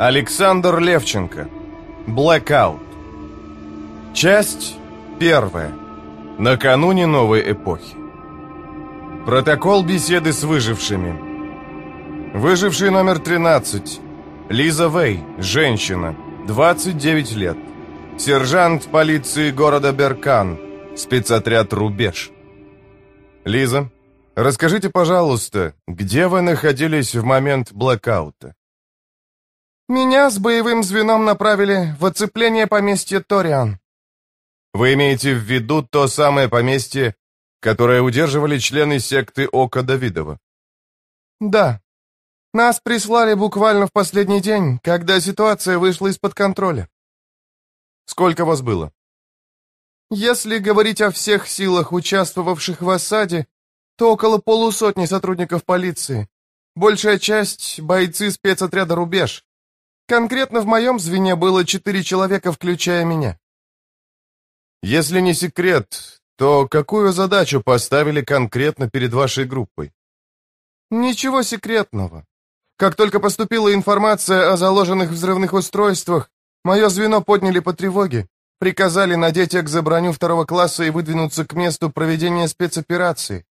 Александр Левченко. Blackout. Часть первая. Накануне новой эпохи. Протокол беседы с выжившими. Выживший номер 13. Лиза Вэй, женщина, 29 лет. Сержант полиции города Беркан, спецотряд «Рубеж». Лиза, расскажите, пожалуйста, где вы находились в момент блокаута? Меня с боевым звеном направили в оцепление поместья Ториан. Вы имеете в виду то самое поместье, которое удерживали члены секты Ока Давидова? Да. Нас прислали буквально в последний день, когда ситуация вышла из-под контроля. Сколько вас было? Если говорить о всех силах, участвовавших в осаде, то около полусотни сотрудников полиции. Большая часть — бойцы спецотряда «Рубеж». Конкретно в моем звене было четыре человека, включая меня. Если не секрет, то какую задачу поставили конкретно перед вашей группой? Ничего секретного. Как только поступила информация о заложенных взрывных устройствах, мое звено подняли по тревоге, приказали надеть экзоброню второго класса и выдвинуться к месту проведения спецоперации.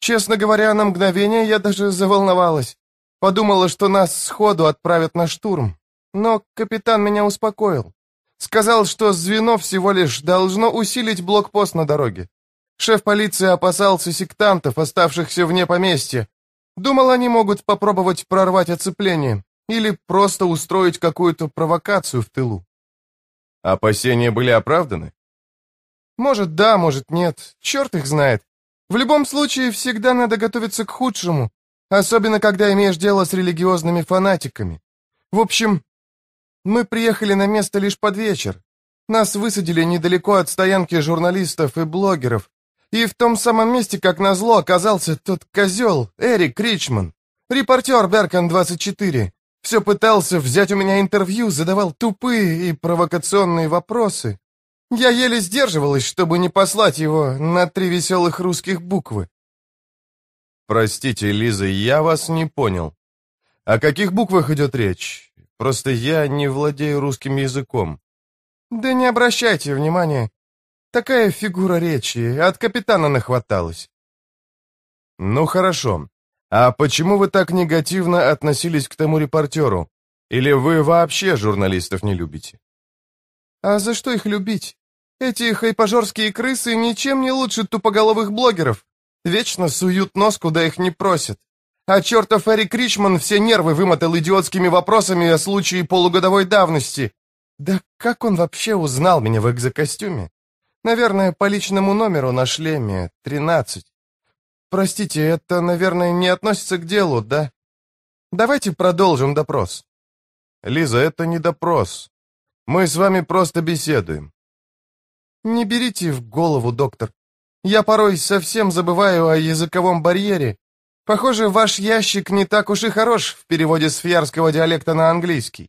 Честно говоря, на мгновение я даже заволновалась. Подумала, что нас сходу отправят на штурм. Но капитан меня успокоил. Сказал, что звено всего лишь должно усилить блокпост на дороге. Шеф полиции опасался сектантов, оставшихся вне поместья. Думал, они могут попробовать прорвать оцепление или просто устроить какую-то провокацию в тылу. Опасения были оправданы? Может, да, может, нет. Черт их знает. В любом случае, всегда надо готовиться к худшему, особенно когда имеешь дело с религиозными фанатиками. В общем, мы приехали на место лишь под вечер. Нас высадили недалеко от стоянки журналистов и блогеров. И в том самом месте, как назло, оказался тот козел, Эрик Ричман. Репортер Беркан 24 Все пытался взять у меня интервью, задавал тупые и провокационные вопросы. Я еле сдерживалась, чтобы не послать его на три веселых русских буквы. «Простите, Лиза, я вас не понял. О каких буквах идет речь? Просто я не владею русским языком». «Да не обращайте внимания. Такая фигура речи, от капитана нахваталась». «Ну хорошо. А почему вы так негативно относились к тому репортеру? Или вы вообще журналистов не любите?» «А за что их любить? Эти хайпажорские крысы ничем не лучше тупоголовых блогеров. Вечно суют нос, куда их не просят. А чертов Эрик Ричман все нервы вымотал идиотскими вопросами о случае полугодовой давности. Да как он вообще узнал меня в экзокостюме? Наверное, по личному номеру на шлеме, 13. Простите, это, наверное, не относится к делу, да? Давайте продолжим допрос. Лиза, это не допрос. Мы с вами просто беседуем. Не берите в голову, доктор. Я порой совсем забываю о языковом барьере, Похоже, ваш ящик не так уж и хорош в переводе с фьярского диалекта на английский.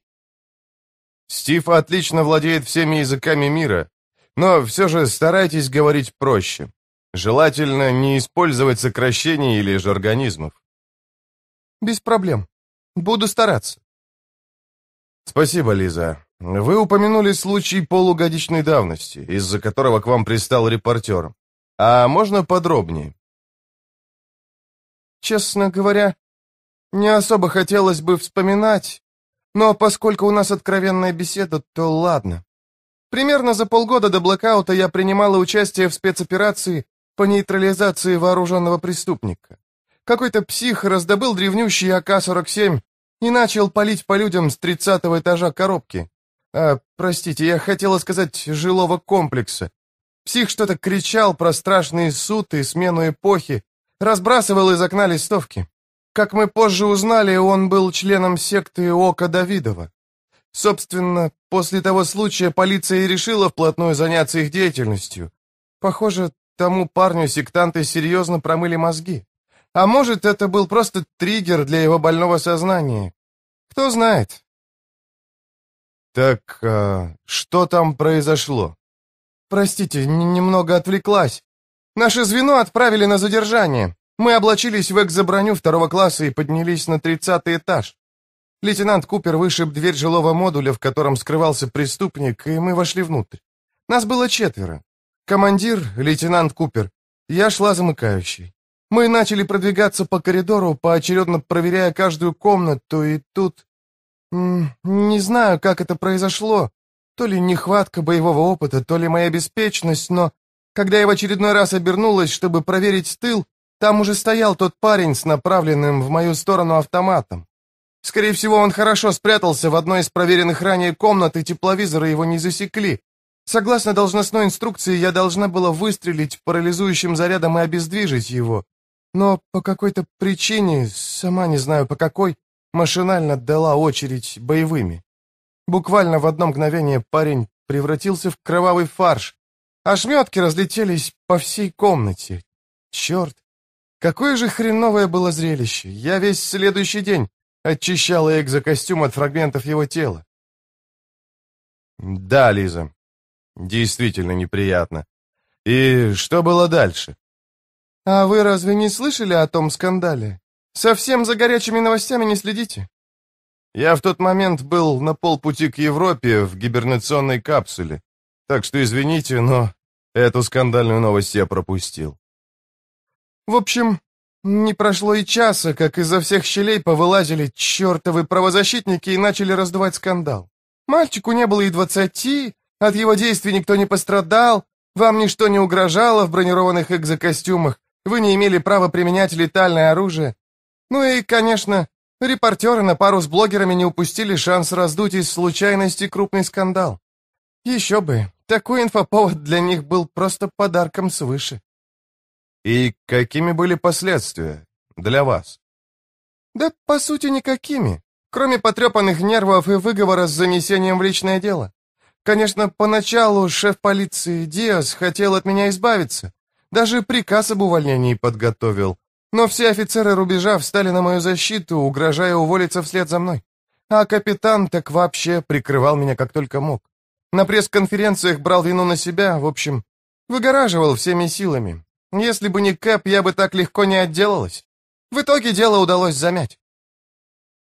Стив отлично владеет всеми языками мира, но все же старайтесь говорить проще. Желательно не использовать сокращений или же организмов. Без проблем. Буду стараться. Спасибо, Лиза. Вы упомянули случай полугодичной давности, из-за которого к вам пристал репортер. А можно подробнее? Честно говоря, не особо хотелось бы вспоминать, но поскольку у нас откровенная беседа, то ладно. Примерно за полгода до блокаута я принимала участие в спецоперации по нейтрализации вооруженного преступника. Какой-то псих раздобыл древнющий АК-47 и начал палить по людям с 30 этажа коробки. А, простите, я хотела сказать жилого комплекса. Псих что-то кричал про страшные суд и смену эпохи, Разбрасывал из окна листовки. Как мы позже узнали, он был членом секты Ока Давидова. Собственно, после того случая полиция и решила вплотную заняться их деятельностью. Похоже, тому парню сектанты серьезно промыли мозги. А может, это был просто триггер для его больного сознания. Кто знает. Так, а, что там произошло? Простите, немного отвлеклась. Наше звено отправили на задержание. Мы облачились в экзоброню второго класса и поднялись на тридцатый этаж. Лейтенант Купер вышиб дверь жилого модуля, в котором скрывался преступник, и мы вошли внутрь. Нас было четверо. Командир, лейтенант Купер, я шла замыкающей. Мы начали продвигаться по коридору, поочередно проверяя каждую комнату, и тут... Не знаю, как это произошло, то ли нехватка боевого опыта, то ли моя беспечность, но когда я в очередной раз обернулась, чтобы проверить тыл, там уже стоял тот парень с направленным в мою сторону автоматом. Скорее всего, он хорошо спрятался в одной из проверенных ранее комнат, и тепловизоры его не засекли. Согласно должностной инструкции, я должна была выстрелить парализующим зарядом и обездвижить его. Но по какой-то причине, сама не знаю по какой, машинально отдала очередь боевыми. Буквально в одно мгновение парень превратился в кровавый фарш, Ошметки разлетелись по всей комнате. Черт! Какое же хреновое было зрелище! Я весь следующий день очищал экзокостюм от фрагментов его тела. Да, Лиза, действительно неприятно. И что было дальше? А вы разве не слышали о том скандале? Совсем за горячими новостями не следите. Я в тот момент был на полпути к Европе в гибернационной капсуле. Так что извините, но эту скандальную новость я пропустил. В общем, не прошло и часа, как изо всех щелей повылазили чертовы правозащитники и начали раздувать скандал. Мальчику не было и двадцати, от его действий никто не пострадал, вам ничто не угрожало в бронированных экзокостюмах, вы не имели права применять летальное оружие. Ну и, конечно, репортеры на пару с блогерами не упустили шанс раздуть из случайности крупный скандал. Еще бы, такой инфоповод для них был просто подарком свыше. И какими были последствия для вас? Да, по сути, никакими, кроме потрепанных нервов и выговора с занесением в личное дело. Конечно, поначалу шеф полиции Диас хотел от меня избавиться. Даже приказ об увольнении подготовил. Но все офицеры рубежа встали на мою защиту, угрожая уволиться вслед за мной. А капитан так вообще прикрывал меня как только мог. На пресс-конференциях брал вину на себя, в общем, выгораживал всеми силами. Если бы не Кэп, я бы так легко не отделалась. В итоге дело удалось замять.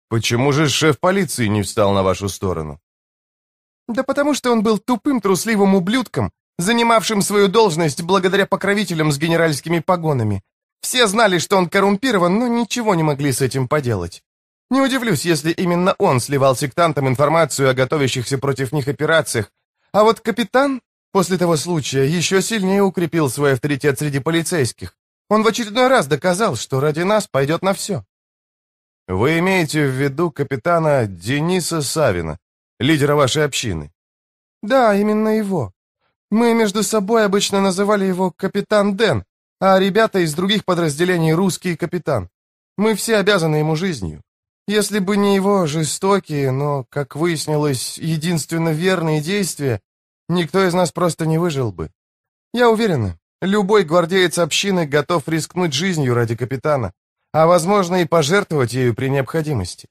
Почему же шеф полиции не встал на вашу сторону? Да потому что он был тупым, трусливым ублюдком, занимавшим свою должность благодаря покровителям с генеральскими погонами. Все знали, что он коррумпирован, но ничего не могли с этим поделать. Не удивлюсь, если именно он сливал сектантам информацию о готовящихся против них операциях, а вот капитан после того случая еще сильнее укрепил свой авторитет среди полицейских. Он в очередной раз доказал, что ради нас пойдет на все. Вы имеете в виду капитана Дениса Савина, лидера вашей общины? Да, именно его. Мы между собой обычно называли его капитан Дэн, а ребята из других подразделений русский капитан. Мы все обязаны ему жизнью. Если бы не его жестокие, но, как выяснилось, единственно верные действия, Никто из нас просто не выжил бы. Я уверена, любой гвардеец общины готов рискнуть жизнью ради капитана, а, возможно, и пожертвовать ею при необходимости.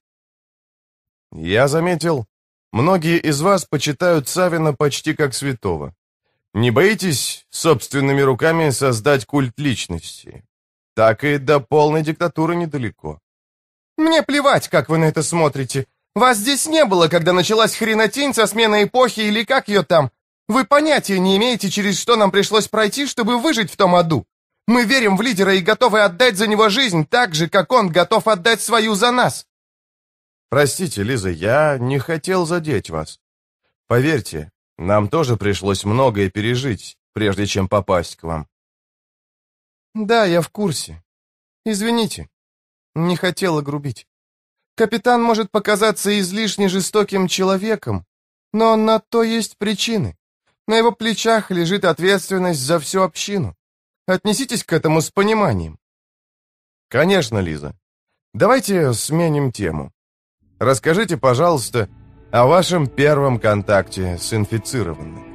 Я заметил, многие из вас почитают Савина почти как святого. Не боитесь собственными руками создать культ личности? Так и до полной диктатуры недалеко. Мне плевать, как вы на это смотрите. Вас здесь не было, когда началась хренотень со сменой эпохи или как ее там. Вы понятия не имеете, через что нам пришлось пройти, чтобы выжить в том аду. Мы верим в лидера и готовы отдать за него жизнь так же, как он готов отдать свою за нас. Простите, Лиза, я не хотел задеть вас. Поверьте, нам тоже пришлось многое пережить, прежде чем попасть к вам. Да, я в курсе. Извините, не хотела грубить. Капитан может показаться излишне жестоким человеком, но на то есть причины. На его плечах лежит ответственность за всю общину. Отнеситесь к этому с пониманием. Конечно, Лиза. Давайте сменим тему. Расскажите, пожалуйста, о вашем первом контакте с инфицированным.